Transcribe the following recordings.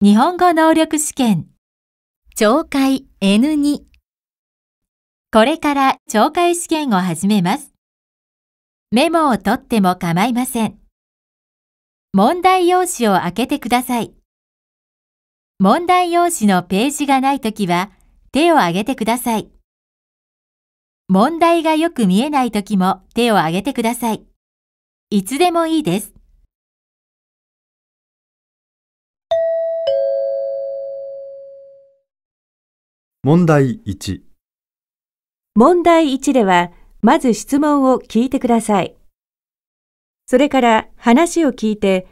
日本語能力試験懲戒 N2 これから懲戒試験を始めます。メモを取っても構いません。問題用紙を開けてください。問題用紙のページがないときは手を挙げてください。問題がよく見えないときも手を挙げてください。いつでもいいです。問題1問題1では、まず質問を聞いてください。それから話を聞いて、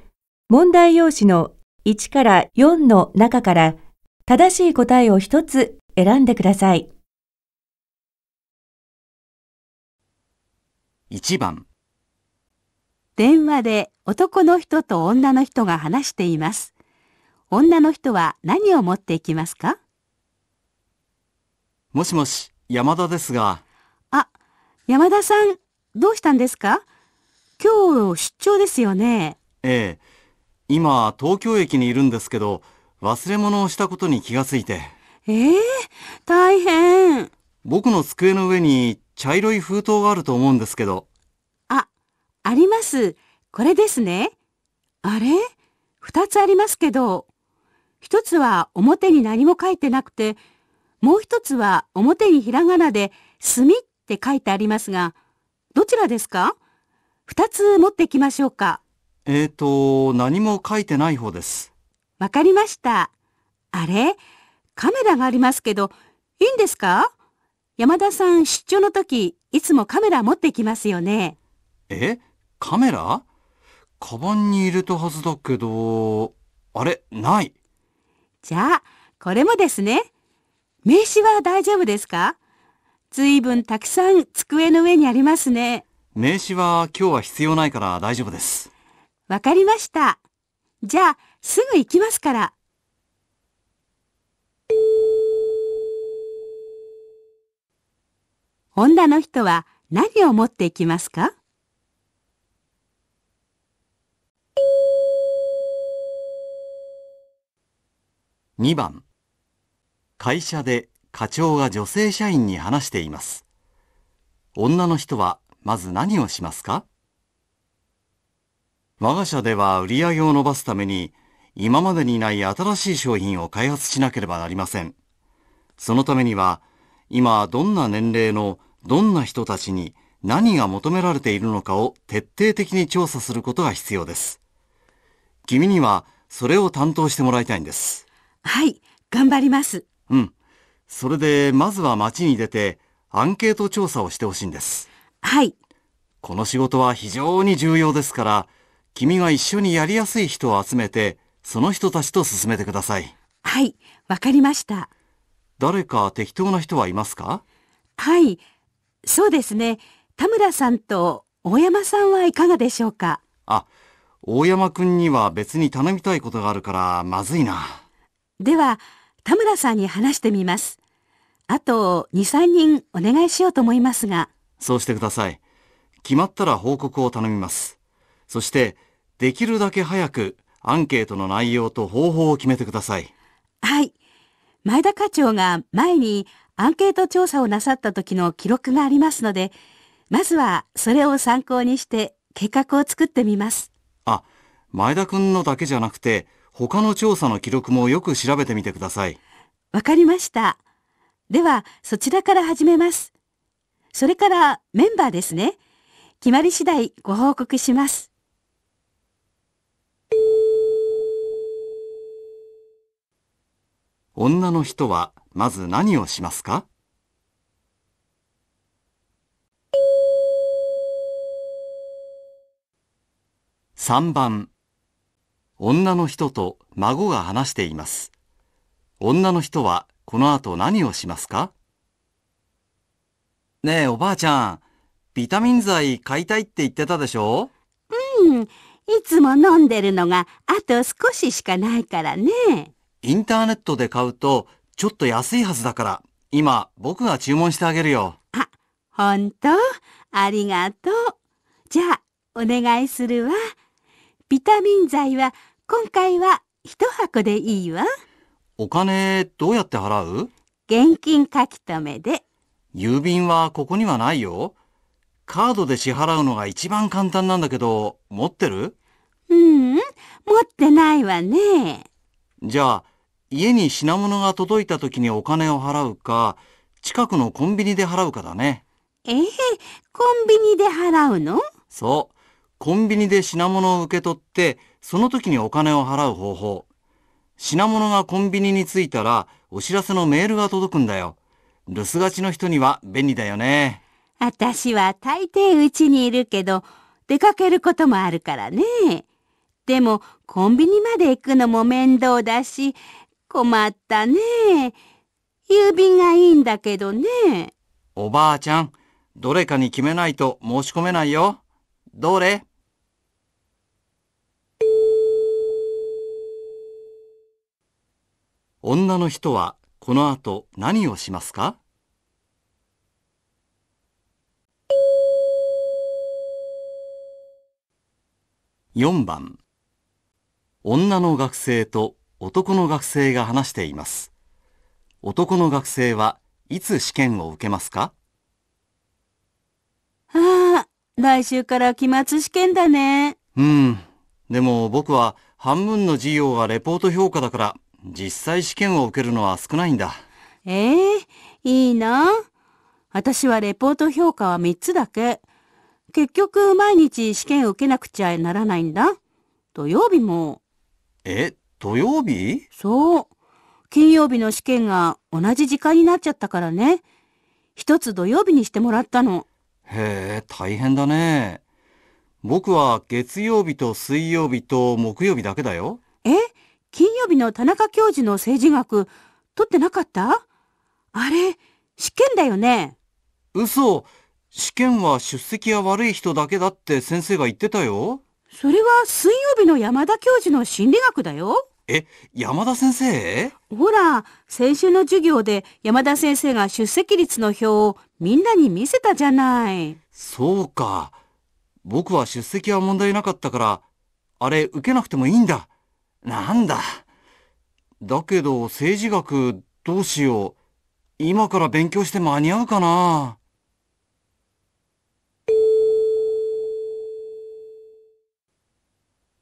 問題用紙の1から4の中から正しい答えを1つ選んでください。1番電話で男の人と女の人が話しています。女の人は何を持っていきますかもしもし、山田ですが。あ、山田さん、どうしたんですか今日出張ですよね。ええ。今、東京駅にいるんですけど、忘れ物をしたことに気がついて。ええ大変。僕の机の上に茶色い封筒があると思うんですけど。あ、あります。これですね。あれ二つありますけど、一つは表に何も書いてなくて、もう一つは表にひらがなで、墨って書いてありますが、どちらですか二つ持ってきましょうか。えーと、何も書いてない方です。わかりました。あれカメラがありますけど、いいんですか山田さん出張の時、いつもカメラ持ってきますよね。えカメラカバンに入れたはずだけど、あれない。じゃあ、これもですね。名刺は大丈夫ですか随分たくさん机の上にありますね。名刺は今日は必要ないから大丈夫です。わかりました。じゃあ、すぐ行きますから。女の人は何を持っていきますか2番会社で課長が女性社員に話しています。女の人はまず何をしますか我が社では売り上げを伸ばすために今までにない新しい商品を開発しなければなりません。そのためには今どんな年齢のどんな人たちに何が求められているのかを徹底的に調査することが必要です。君にはそれを担当してもらいたいんです。はい、頑張ります。うん。それで、まずは街に出て、アンケート調査をしてほしいんです。はい。この仕事は非常に重要ですから、君が一緒にやりやすい人を集めて、その人たちと進めてください。はい、わかりました。誰か適当な人はいますかはい、そうですね。田村さんと大山さんはいかがでしょうかあ、大山くんには別に頼みたいことがあるからまずいな。では、田村さんに話してみます。あと2、3人お願いしようと思いますが。そうしてください。決まったら報告を頼みます。そして、できるだけ早くアンケートの内容と方法を決めてください。はい。前田課長が前にアンケート調査をなさった時の記録がありますので、まずはそれを参考にして計画を作ってみます。あ、前田くんのだけじゃなくて、他の調査の記録もよく調べてみてください。わかりました。では、そちらから始めます。それからメンバーですね。決まり次第ご報告します。女の人はまず何をしますか3番女の人と孫が話しています。女の人はこの後何をしますかねえ、おばあちゃん、ビタミン剤買いたいって言ってたでしょうん、いつも飲んでるのがあと少ししかないからね。インターネットで買うとちょっと安いはずだから、今僕が注文してあげるよ。あ、ほんとありがとう。じゃあ、お願いするわ。ビタミン剤は今回は一箱でいいわ。お金どうやって払う現金書き留めで。郵便はここにはないよ。カードで支払うのが一番簡単なんだけど、持ってるうん、持ってないわね。じゃあ、家に品物が届いた時にお金を払うか、近くのコンビニで払うかだね。ええー、コンビニで払うのそう。コンビニで品物を受け取って、その時にお金を払う方法。品物がコンビニに着いたら、お知らせのメールが届くんだよ。留守がちの人には便利だよね。私は大抵うちにいるけど、出かけることもあるからね。でも、コンビニまで行くのも面倒だし、困ったね。郵便がいいんだけどね。おばあちゃん、どれかに決めないと申し込めないよ。どれ女の人はこの後何をしますか4番女の学生と男の学生が話しています。男の学生はいつ試験を受けますかああ、来週から期末試験だね。うん。でも僕は半分の授業がレポート評価だから、実際試験を受けるのは少ないんだ。ええー、いいな。私はレポート評価は3つだけ。結局毎日試験を受けなくちゃならないんだ。土曜日も。え、土曜日そう。金曜日の試験が同じ時間になっちゃったからね。一つ土曜日にしてもらったの。へえ、大変だね。僕は月曜日と水曜日と木曜日だけだよ。え金曜日の田中教授の政治学、取ってなかったあれ、試験だよね。嘘。試験は出席は悪い人だけだって先生が言ってたよ。それは水曜日の山田教授の心理学だよ。え、山田先生ほら、先週の授業で山田先生が出席率の表をみんなに見せたじゃない。そうか。僕は出席は問題なかったから、あれ受けなくてもいいんだ。なんだ。だけど政治学どうしよう。今から勉強して間に合うかな。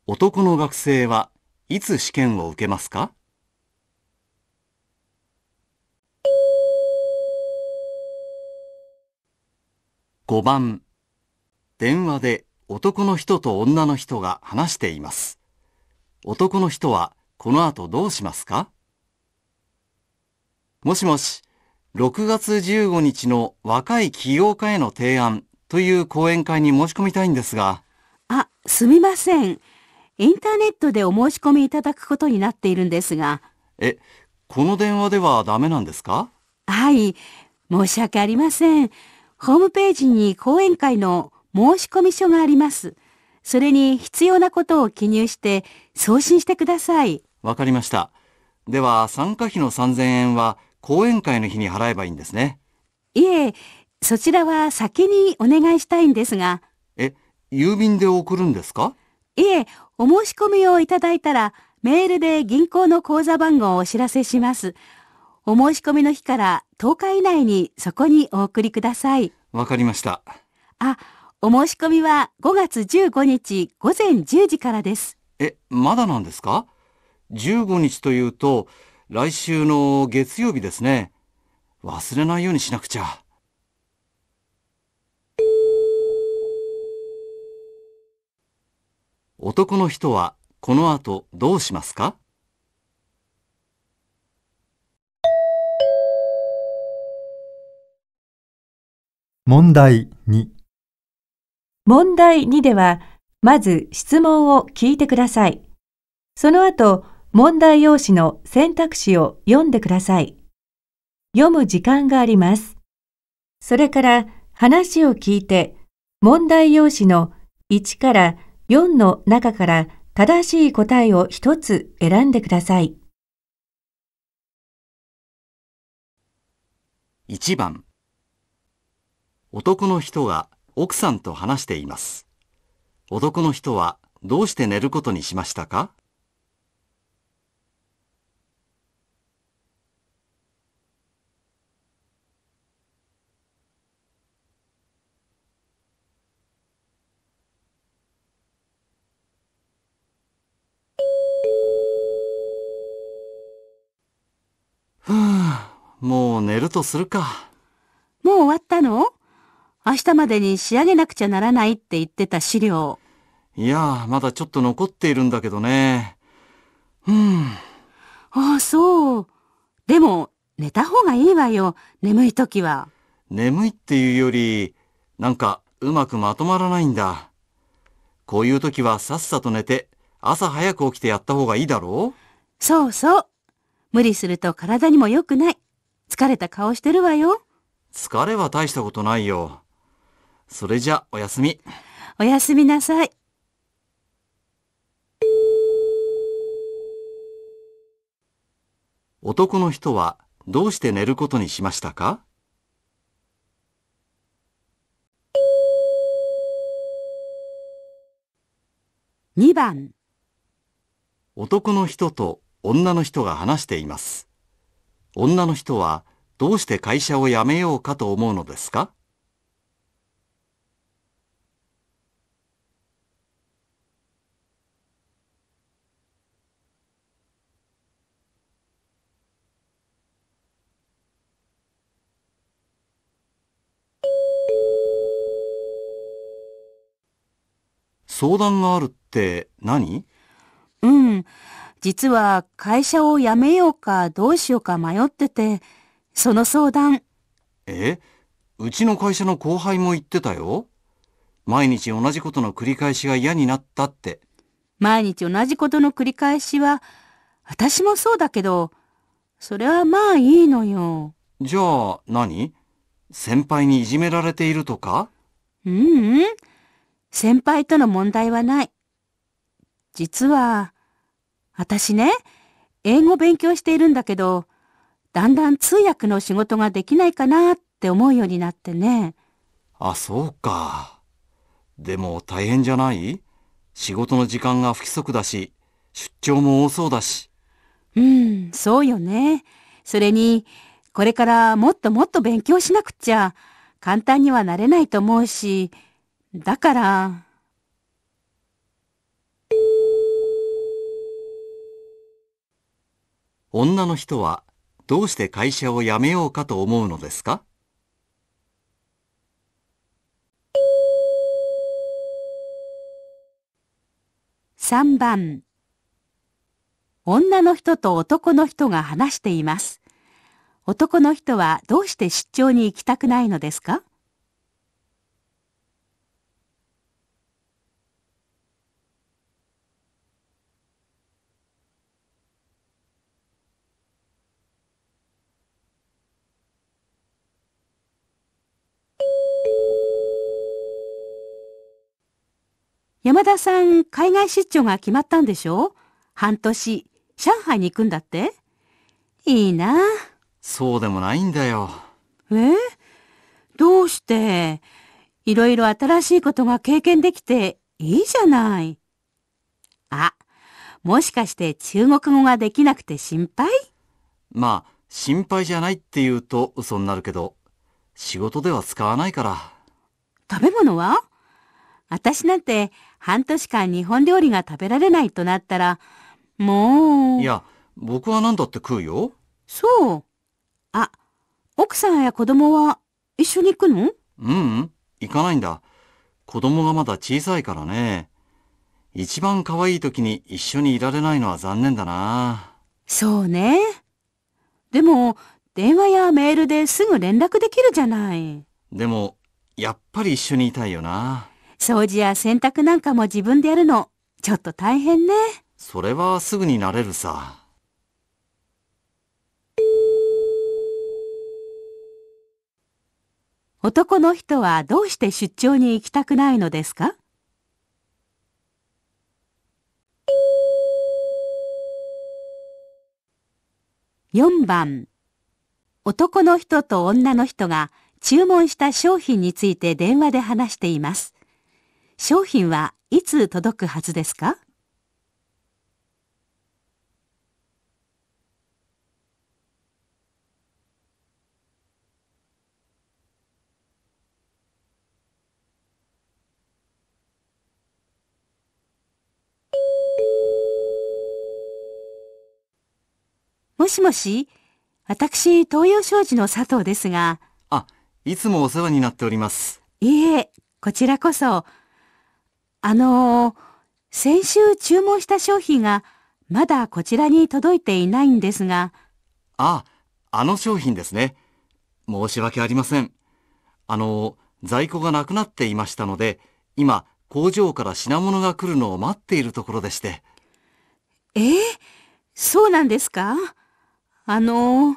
男の学生はいつ試験を受けますか5番電話で男の人と女の人が話しています。男の人はこの後どうしますかもしもし、6月15日の若い起業家への提案という講演会に申し込みたいんですが。あ、すみません。インターネットでお申し込みいただくことになっているんですが。え、この電話ではダメなんですかはい。申し訳ありません。ホームページに講演会の申込書があります。それに必要なことを記入して送信してください。わかりました。では、参加費の3000円は講演会の日に払えばいいんですね。いえ、そちらは先にお願いしたいんですが。え、郵便で送るんですかいえ、お申し込みをいただいたら、メールで銀行の口座番号をお知らせします。お申し込みの日から10日以内にそこにお送りください。わかりました。あ、お申し込みは5月15日午前10時からです。え、まだなんですか ?15 日というと、来週の月曜日ですね。忘れないようにしなくちゃ。男の人はこの後どうしますか問題2問題2では、まず質問を聞いてください。その後、問題用紙の選択肢を読んでください。読む時間があります。それから話を聞いて、問題用紙の1から4の中から正しい答えを1つ選んでください。1番男の人が奥さんと話しています。男の人はどうして寝ることにしましたかもう寝るとするか。もう終わったの明日までに仕上げなくちゃならないって言ってた資料。いや、まだちょっと残っているんだけどね。うん。ああ、そう。でも、寝た方がいいわよ。眠い時は。眠いっていうより、なんか、うまくまとまらないんだ。こういう時はさっさと寝て、朝早く起きてやった方がいいだろうそうそう。無理すると体にも良くない。疲れた顔してるわよ。疲れは大したことないよ。それじゃ、おやすみ。おやすみなさい。男の人はどうして寝ることにしましたか2番男の人と女の人が話しています。女の人はどうして会社を辞めようかと思うのですか相談があるって何うん。実は会社を辞めようかどうしようか迷ってて、その相談。えうちの会社の後輩も言ってたよ。毎日同じことの繰り返しが嫌になったって。毎日同じことの繰り返しは、私もそうだけど、それはまあいいのよ。じゃあ何先輩にいじめられているとかうんうん。先輩との問題はない。実は、私ね、英語勉強しているんだけど、だんだん通訳の仕事ができないかなって思うようになってね。あ、そうか。でも大変じゃない仕事の時間が不規則だし、出張も多そうだし。うん、そうよね。それに、これからもっともっと勉強しなくちゃ、簡単にはなれないと思うし、だから、女の人はどうして会社を辞めようかと思うのですか3番女の人と男の人が話しています。男の人はどうして出張に行きたくないのですか山田さん、海外出張が決まったんでしょ半年、上海に行くんだっていいな。そうでもないんだよ。えどうしていろいろ新しいことが経験できていいじゃない。あ、もしかして中国語ができなくて心配まあ、心配じゃないって言うと嘘になるけど、仕事では使わないから。食べ物は私なんて半年間日本料理が食べられないとなったら、もう。いや、僕は何だって食うよ。そう。あ、奥さんや子供は一緒に行くのうん、うん、行かないんだ。子供がまだ小さいからね。一番可愛い時に一緒にいられないのは残念だな。そうね。でも、電話やメールですぐ連絡できるじゃない。でも、やっぱり一緒にいたいよな。掃除や洗濯なんかも自分でやるの、ちょっと大変ね。それはすぐになれるさ。男の人はどうして出張に行きたくないのですか4番男の人と女の人が注文した商品について電話で話しています。商品はいつ届くはずですかもしもし、私、東洋商事の佐藤ですが。あ、いつもお世話になっております。いいえ、こちらこそ。あのー、先週注文した商品がまだこちらに届いていないんですが。あ、あの商品ですね。申し訳ありません。あのー、在庫がなくなっていましたので、今、工場から品物が来るのを待っているところでして。えー、そうなんですかあのー、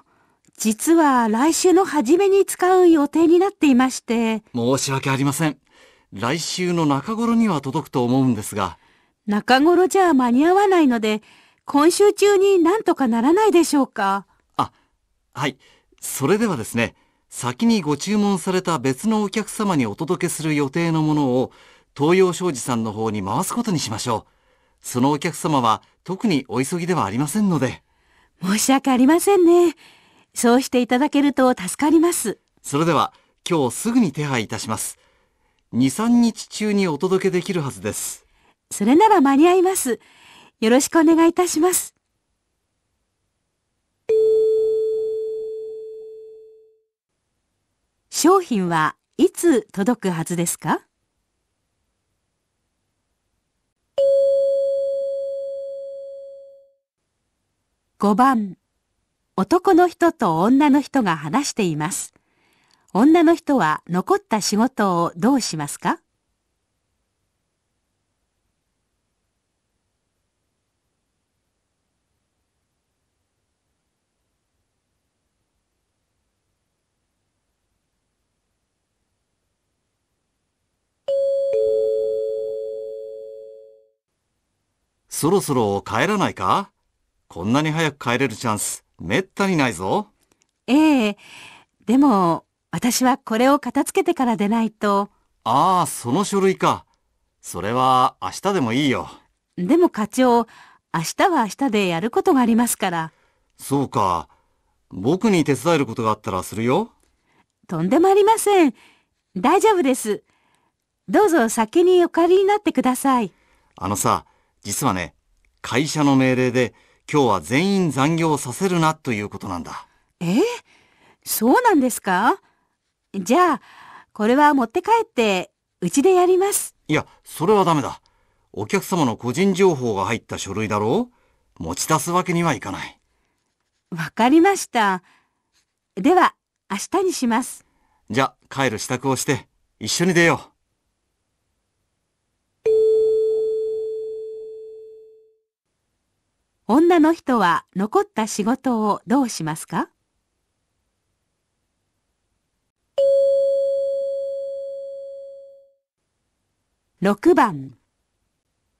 実は来週の初めに使う予定になっていまして。申し訳ありません。来週の中頃には届くと思うんですが。中頃じゃ間に合わないので、今週中になんとかならないでしょうか。あ、はい。それではですね、先にご注文された別のお客様にお届けする予定のものを、東洋商事さんの方に回すことにしましょう。そのお客様は特にお急ぎではありませんので。申し訳ありませんね。そうしていただけると助かります。それでは、今日すぐに手配いたします。2、3日中にお届けできるはずです。それなら間に合います。よろしくお願いいたします。商品はいつ届くはずですか5番男の人と女の人が話しています。女の人は残った仕事をどうしますかそろそろ帰らないかこんなに早く帰れるチャンス、めったにないぞ。ええ、でも、私はこれを片付けてから出ないと。ああ、その書類か。それは明日でもいいよ。でも課長、明日は明日でやることがありますから。そうか。僕に手伝えることがあったらするよ。とんでもありません。大丈夫です。どうぞ先にお借りになってください。あのさ、実はね、会社の命令で今日は全員残業させるなということなんだ。えそうなんですかじゃあ、これは持って帰って、うちでやります。いや、それはダメだ。お客様の個人情報が入った書類だろう持ち出すわけにはいかない。わかりました。では、明日にします。じゃあ、帰る支度をして、一緒に出よう。女の人は残った仕事をどうしますか6番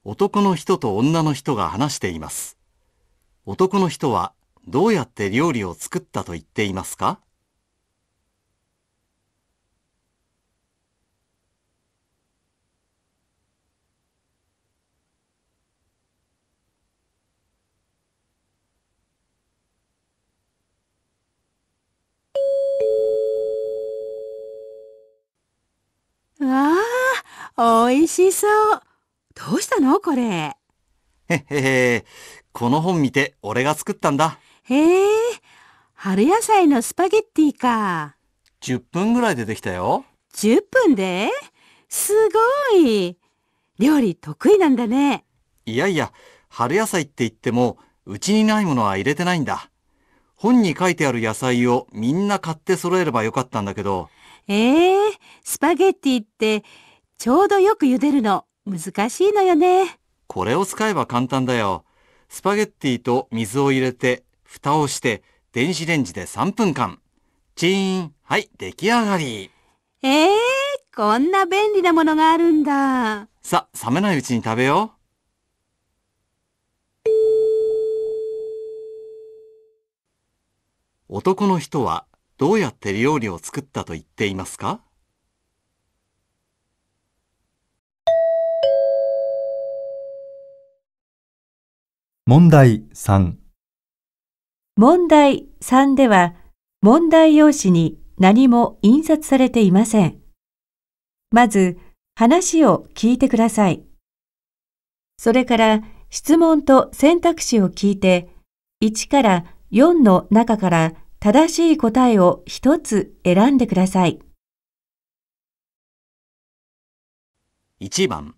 男の人と女の人が話しています。男の人はどうやって料理を作ったと言っていますかおいしそう。どうしたのこれ。へへへ。この本見て俺が作ったんだ。へえ、春野菜のスパゲッティか。10分ぐらいでできたよ。10分ですごい。料理得意なんだね。いやいや、春野菜って言っても、うちにないものは入れてないんだ。本に書いてある野菜をみんな買って揃えればよかったんだけど。ええー、スパゲッティってちょうどよく茹でるの難しいのよね。これを使えば簡単だよ。スパゲッティと水を入れて、蓋をして電子レンジで3分間。チーン。はい、出来上がり。ええー、こんな便利なものがあるんだ。さ、冷めないうちに食べよう。男の人はどうやって料理を作ったと言っていますか問題3問題3では問題用紙に何も印刷されていません。まず話を聞いてください。それから質問と選択肢を聞いて1から4の中から正しい答えを1つ選んでください。1番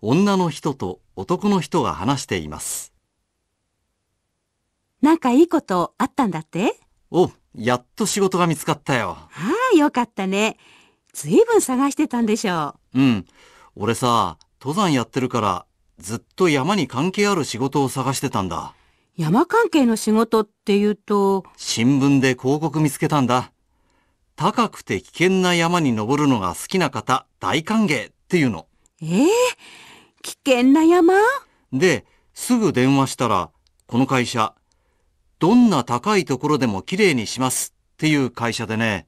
女の人と男の人が話しています。なんかいいことあったんだってお、やっと仕事が見つかったよ。ああ、よかったね。ずいぶん探してたんでしょう。うん。俺さ、登山やってるから、ずっと山に関係ある仕事を探してたんだ。山関係の仕事っていうと、新聞で広告見つけたんだ。高くて危険な山に登るのが好きな方、大歓迎っていうの。ええー、危険な山で、すぐ電話したら、この会社、どんな高いところでもきれいにしますっていう会社でね、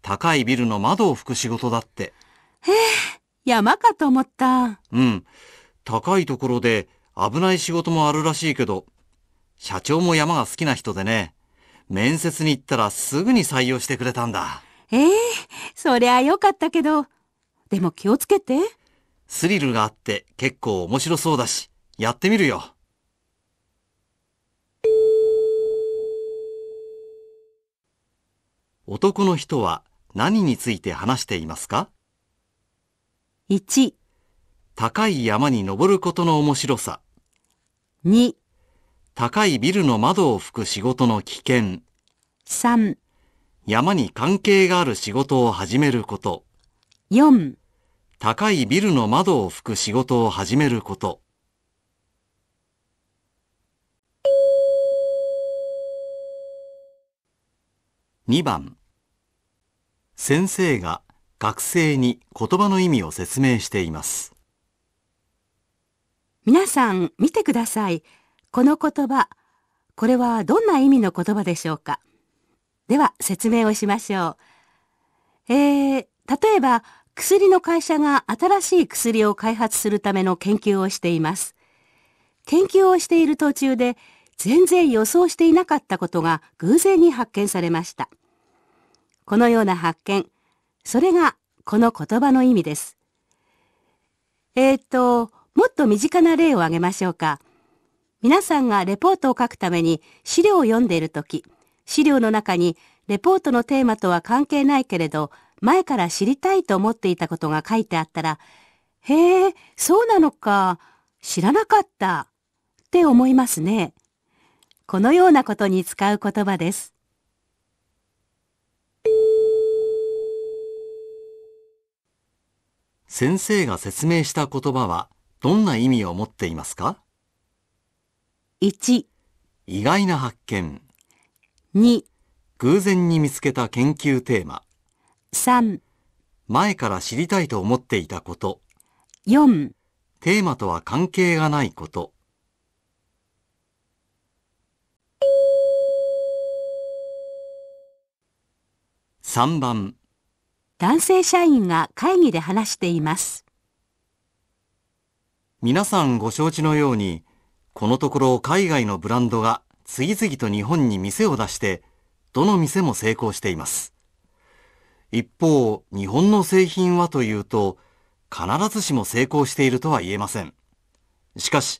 高いビルの窓を拭く仕事だって。へえ、山かと思った。うん。高いところで危ない仕事もあるらしいけど、社長も山が好きな人でね、面接に行ったらすぐに採用してくれたんだ。ええそりゃよかったけど、でも気をつけて。スリルがあって結構面白そうだし、やってみるよ。男の人は何について話していますか ?1、高い山に登ることの面白さ。2、高いビルの窓を拭く仕事の危険。3、山に関係がある仕事を始めること。4、高いビルの窓を拭く仕事を始めること。2番先生が学生に言葉の意味を説明しています皆さん見てくださいこの言葉これはどんな意味の言葉でしょうかでは説明をしましょうえー、例えば薬の会社が新しい薬を開発するための研究をしています。研究をしている途中で全然予想していなかったことが偶然に発見されました。このような発見、それがこの言葉の意味です。えー、っと、もっと身近な例を挙げましょうか。皆さんがレポートを書くために資料を読んでいるとき、資料の中にレポートのテーマとは関係ないけれど前から知りたいと思っていたことが書いてあったら、へえ、そうなのか、知らなかった、って思いますね。このようなことに使う言葉です。先生が説明した言葉はどんな意味を持っていますか ?1、意外な発見。2、偶然に見つけた研究テーマ。3前から知りたいと思っていたこと、4テーマとは関係がないこと。3番男性社員が会議で話しています。皆さんご承知のように、このところ海外のブランドが次々と日本に店を出して、どの店も成功しています。一方、日本の製品はというと、必ずしも成功しているとは言えません。しかし、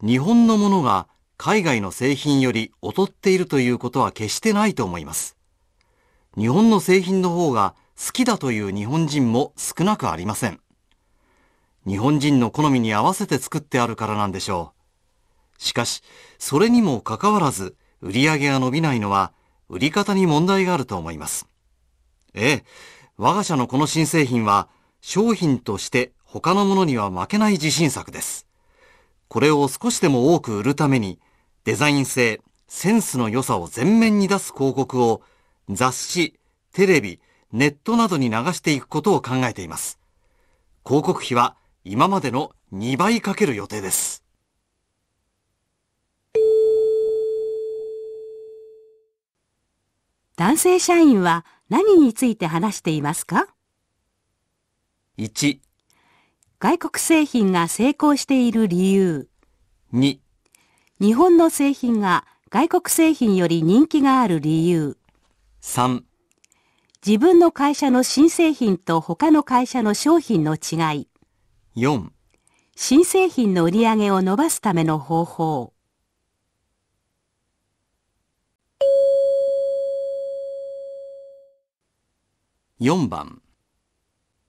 日本のものが海外の製品より劣っているということは決してないと思います。日本の製品の方が好きだという日本人も少なくありません。日本人の好みに合わせて作ってあるからなんでしょう。しかし、それにもかかわらず、売り上げが伸びないのは、売り方に問題があると思います。ええ、我が社のこの新製品は商品として他のものには負けない自信作です。これを少しでも多く売るために、デザイン性、センスの良さを前面に出す広告を雑誌、テレビ、ネットなどに流していくことを考えています。広告費は今までの2倍かける予定です。男性社員は何について話していますか ?1、外国製品が成功している理由。2、日本の製品が外国製品より人気がある理由。3、自分の会社の新製品と他の会社の商品の違い。4、新製品の売り上げを伸ばすための方法。4番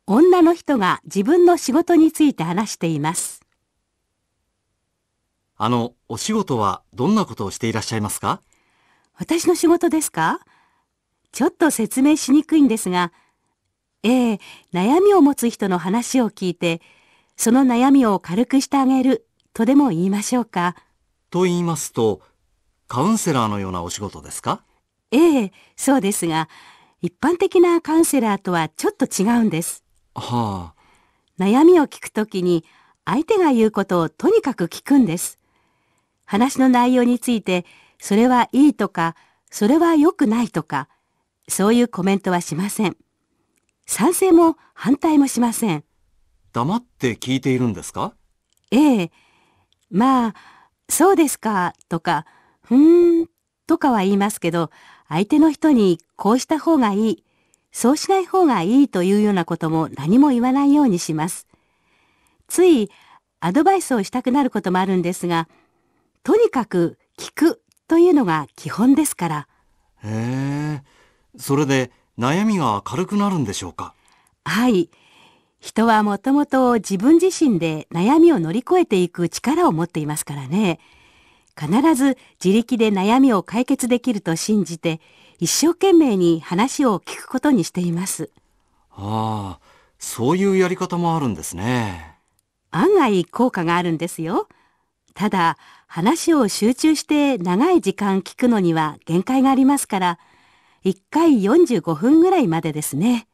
女の人が自分の仕事について話していますあのお仕事はどんなことをしていらっしゃいますか私の仕事ですかちょっと説明しにくいんですがええ悩みを持つ人の話を聞いてその悩みを軽くしてあげるとでも言いましょうかと言いますとカウンセラーのようなお仕事ですかええそうですが一般的なカウンセラーとはちょっと違うんです。はあ。悩みを聞くときに相手が言うことをとにかく聞くんです。話の内容について、それはいいとか、それは良くないとか、そういうコメントはしません。賛成も反対もしません。黙って聞いているんですかええ。まあ、そうですか、とか、ふーん、とかは言いますけど、相手の人にこうした方がいい、そうしない方がいいというようなことも何も言わないようにします。ついアドバイスをしたくなることもあるんですが、とにかく聞くというのが基本ですから。へえ、それで悩みが軽くなるんでしょうかはい。人はもともと自分自身で悩みを乗り越えていく力を持っていますからね。必ず自力で悩みを解決できると信じて一生懸命に話を聞くことにしていますああそういうやり方もあるんですね案外効果があるんですよただ話を集中して長い時間聞くのには限界がありますから1回45分ぐらいまでですね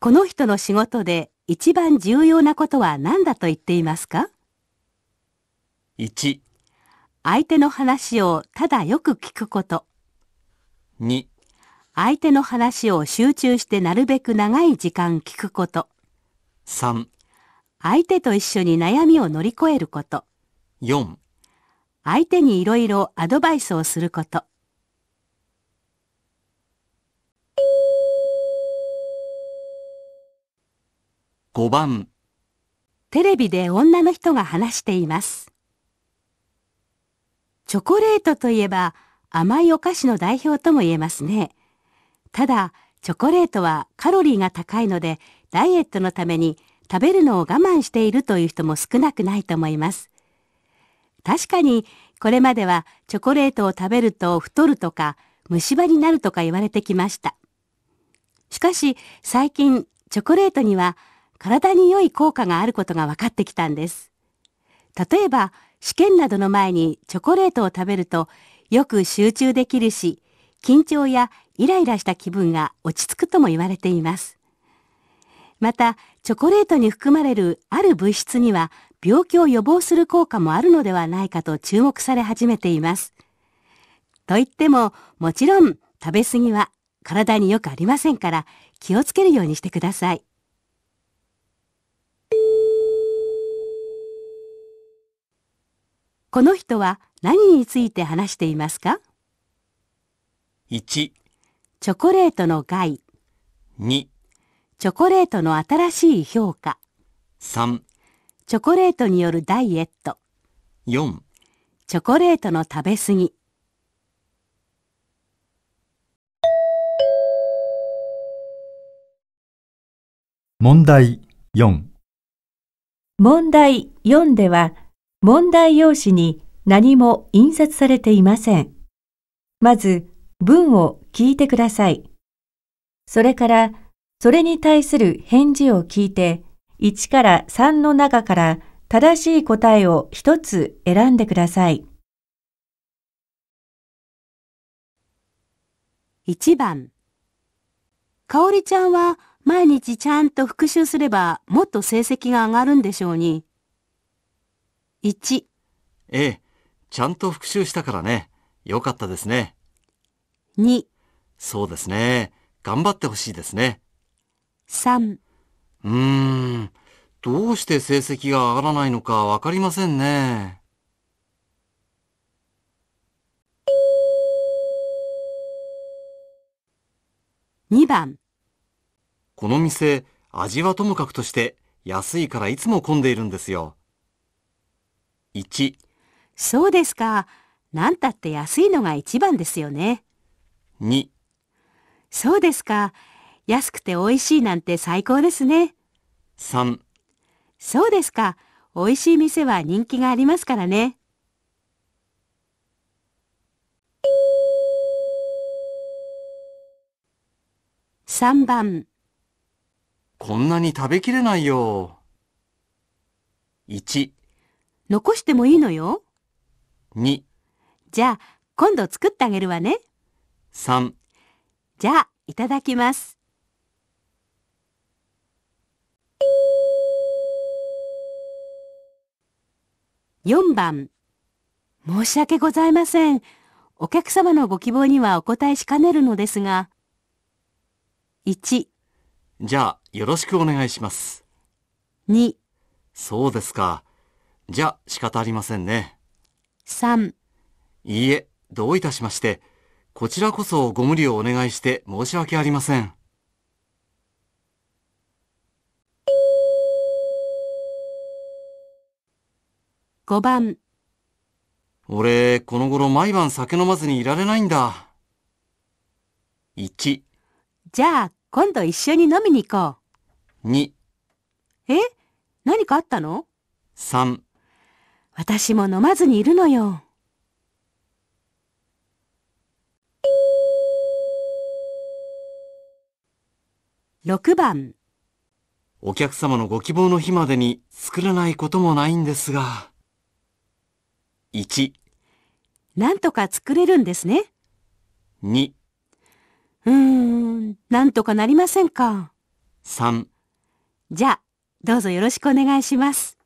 この人の仕事で一番重要なことは何だと言っていますか ?1、相手の話をただよく聞くこと。2、相手の話を集中してなるべく長い時間聞くこと。3、相手と一緒に悩みを乗り越えること。4、相手にいろいろアドバイスをすること。5番テレビで女の人が話しています。チョコレートといえば甘いお菓子の代表とも言えますね。ただ、チョコレートはカロリーが高いので、ダイエットのために食べるのを我慢しているという人も少なくないと思います。確かに、これまではチョコレートを食べると太るとか、虫歯になるとか言われてきました。しかし、最近、チョコレートには体に良い効果があることが分かってきたんです。例えば、試験などの前にチョコレートを食べるとよく集中できるし、緊張やイライラした気分が落ち着くとも言われています。また、チョコレートに含まれるある物質には病気を予防する効果もあるのではないかと注目され始めています。と言っても、もちろん食べ過ぎは体によくありませんから気をつけるようにしてください。この人は何について話していますか ?1、チョコレートの害。2、チョコレートの新しい評価。3、チョコレートによるダイエット。4、チョコレートの食べ過ぎ。問題4問題4では、問題用紙に何も印刷されていません。まず文を聞いてください。それから、それに対する返事を聞いて、1から3の中から正しい答えを1つ選んでください。1番かおりちゃんは毎日ちゃんと復習すればもっと成績が上がるんでしょうに。1ええ、ちゃんと復習したからね。よかったですね。2そうですね。頑張ってほしいですね。3うーん、どうして成績が上がらないのかわかりませんね。2番この店、味はともかくとして安いからいつも混んでいるんですよ。1そうですか。なんたって安いのが一番ですよね。2そうですか。安くて美味しいなんて最高ですね。3そうですか。美味しい店は人気がありますからね。3番こんなに食べきれないよ。1残してもいいのよ。2じゃあ、今度作ってあげるわね。3じゃあ、いただきます。4番申し訳ございません。お客様のご希望にはお答えしかねるのですが。1じゃあ、よろしくお願いします。2そうですか。じゃ仕方ありませんね。3いいえ、どういたしまして。こちらこそご無理をお願いして申し訳ありません。5番俺、この頃毎晩酒飲まずにいられないんだ。1じゃあ、今度一緒に飲みに行こう。2え何かあったの ?3 私も飲まずにいるのよ。6番お客様のご希望の日までに作らないこともないんですが。1なんとか作れるんですね。2うーん、なんとかなりませんか。3じゃあ、どうぞよろしくお願いします。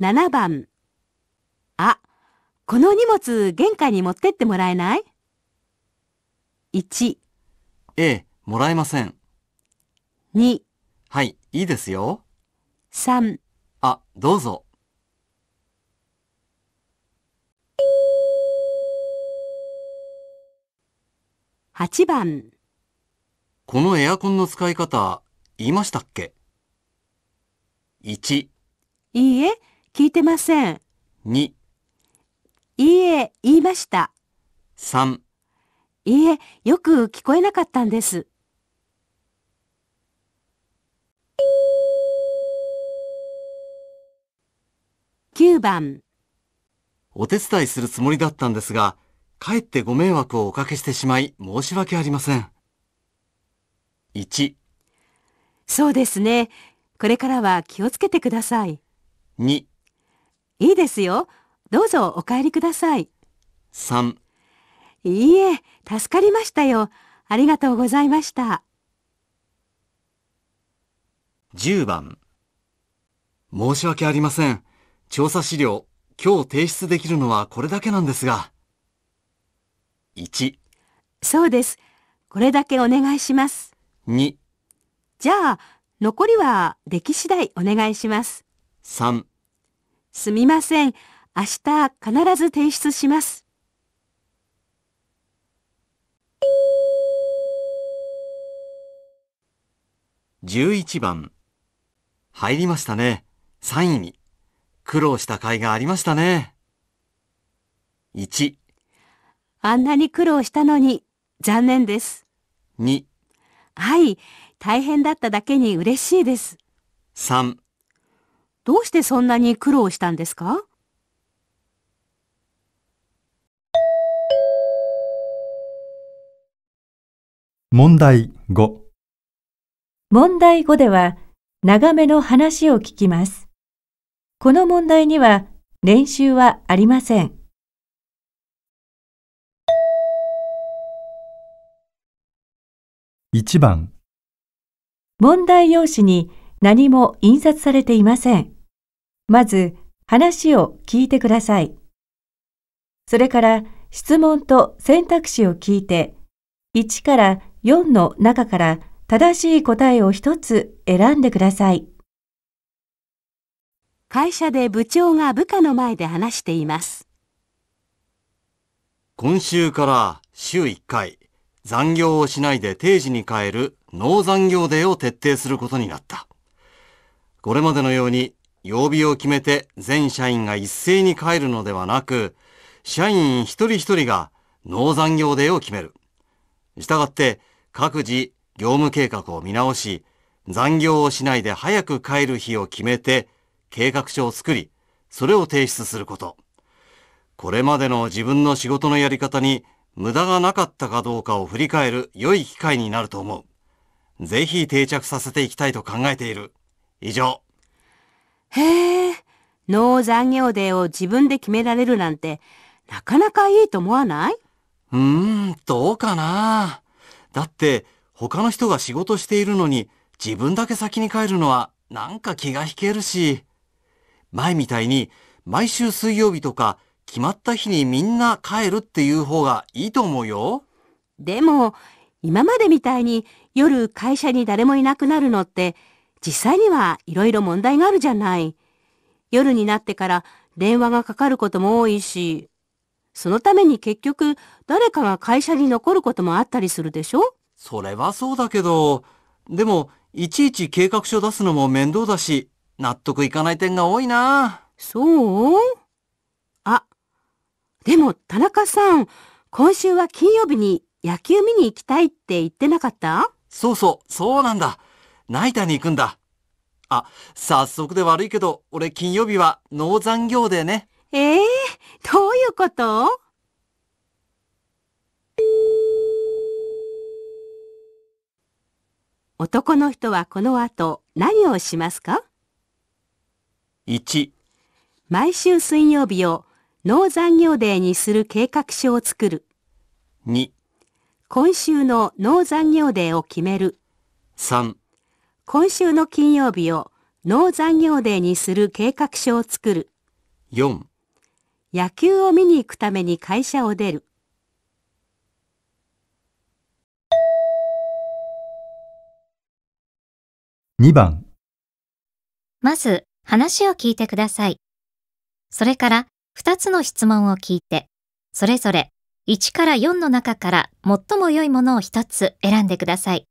7番。あ、この荷物玄関に持ってってもらえない ?1。ええ、もらえません。2。はい、いいですよ。3。あ、どうぞ。8番。このエアコンの使い方、言いましたっけ ?1。いいえ。聞いてません。二。いいえ、言いました。三。いいえ、よく聞こえなかったんです。九番お手伝いするつもりだったんですが、かえってご迷惑をおかけしてしまい申し訳ありません。1そうですね。これからは気をつけてください。2いいですよ。どうぞお帰りください。3いいえ、助かりましたよ。ありがとうございました。10番申し訳ありません。調査資料、今日提出できるのはこれだけなんですが。1そうです。これだけお願いします。2じゃあ、残りは出来次第お願いします。3すみません。明日必ず提出します。11番入りましたね。3位に。苦労した甲斐がありましたね。1あんなに苦労したのに残念です。2はい、大変だっただけに嬉しいです。3どうしてそんなに苦労したんですか問題5問題5では長めの話を聞きます。この問題には練習はありません。1番問題用紙に何も印刷されていません。まず話を聞いてください。それから質問と選択肢を聞いて、1から4の中から正しい答えを一つ選んでください。会社で部長が部下の前で話しています。今週から週1回、残業をしないで定時に帰るノー残業デーを徹底することになった。これまでのように曜日を決めて全社員が一斉に帰るのではなく、社員一人一人が農残業デーを決める。したがって各自業務計画を見直し、残業をしないで早く帰る日を決めて計画書を作り、それを提出すること。これまでの自分の仕事のやり方に無駄がなかったかどうかを振り返る良い機会になると思う。ぜひ定着させていきたいと考えている。以上。へえ、ー残業デーを自分で決められるなんて、なかなかいいと思わないうーん、どうかな。だって、他の人が仕事しているのに、自分だけ先に帰るのは、なんか気が引けるし。前みたいに、毎週水曜日とか、決まった日にみんな帰るっていう方がいいと思うよ。でも、今までみたいに夜会社に誰もいなくなるのって、実際にはいろいろ問題があるじゃない。夜になってから電話がかかることも多いし、そのために結局誰かが会社に残ることもあったりするでしょそれはそうだけど、でもいちいち計画書出すのも面倒だし、納得いかない点が多いな。そうあ、でも田中さん、今週は金曜日に野球見に行きたいって言ってなかったそうそう、そうなんだ。ナイターに行くんだ。あ、早速で悪いけど、俺金曜日は農残業でね。ええー、どういうこと男の人はこの後何をしますか ?1 毎週水曜日を農残業デーにする計画書を作る2今週の農残業デーを決める3今週の金曜日を農残業デーにする計画書を作る。4野球を見に行くために会社を出る。2番まず話を聞いてください。それから2つの質問を聞いて、それぞれ1から4の中から最も良いものを1つ選んでください。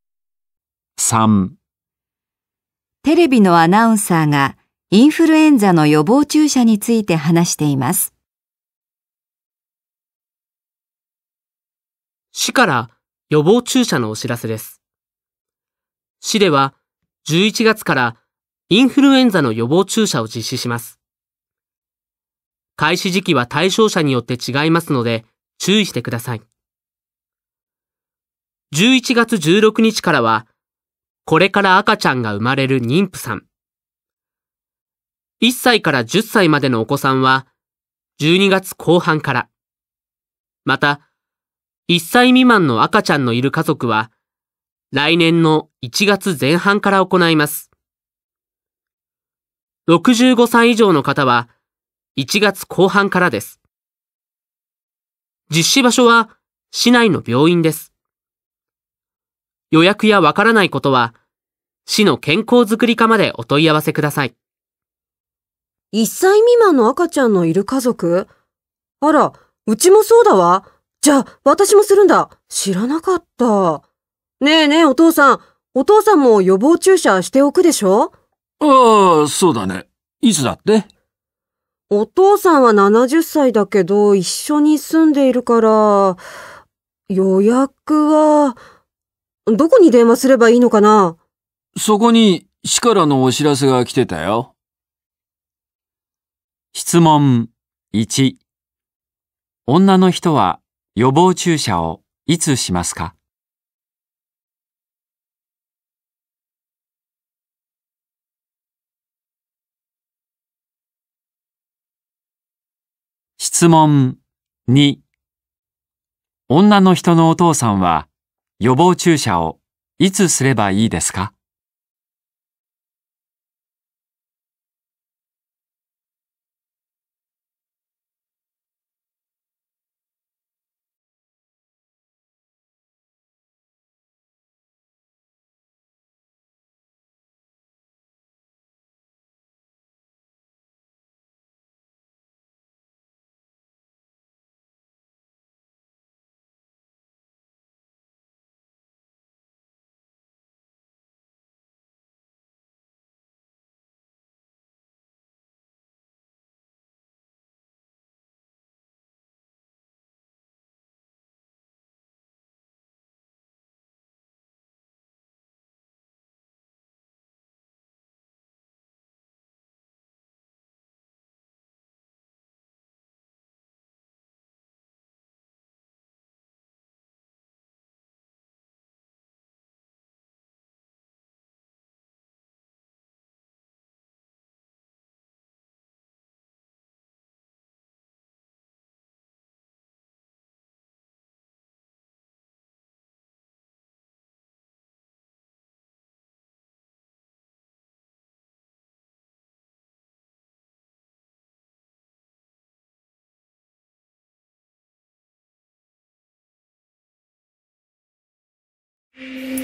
3テレビのアナウンサーがインフルエンザの予防注射について話しています。市から予防注射のお知らせです。市では11月からインフルエンザの予防注射を実施します。開始時期は対象者によって違いますので注意してください。11月16日からはこれから赤ちゃんが生まれる妊婦さん。1歳から10歳までのお子さんは、12月後半から。また、1歳未満の赤ちゃんのいる家族は、来年の1月前半から行います。65歳以上の方は、1月後半からです。実施場所は、市内の病院です。予約やわからないことは、市の健康づくり課までお問い合わせください。1歳未満の赤ちゃんのいる家族あら、うちもそうだわ。じゃあ、私もするんだ。知らなかった。ねえねえ、お父さん。お父さんも予防注射しておくでしょああ、そうだね。いつだってお父さんは70歳だけど、一緒に住んでいるから、予約は、どこに電話すればいいのかなそこに、市からのお知らせが来てたよ。質問1。女の人は予防注射をいつしますか質問2。女の人のお父さんは予防注射をいつすればいいですか Yeah.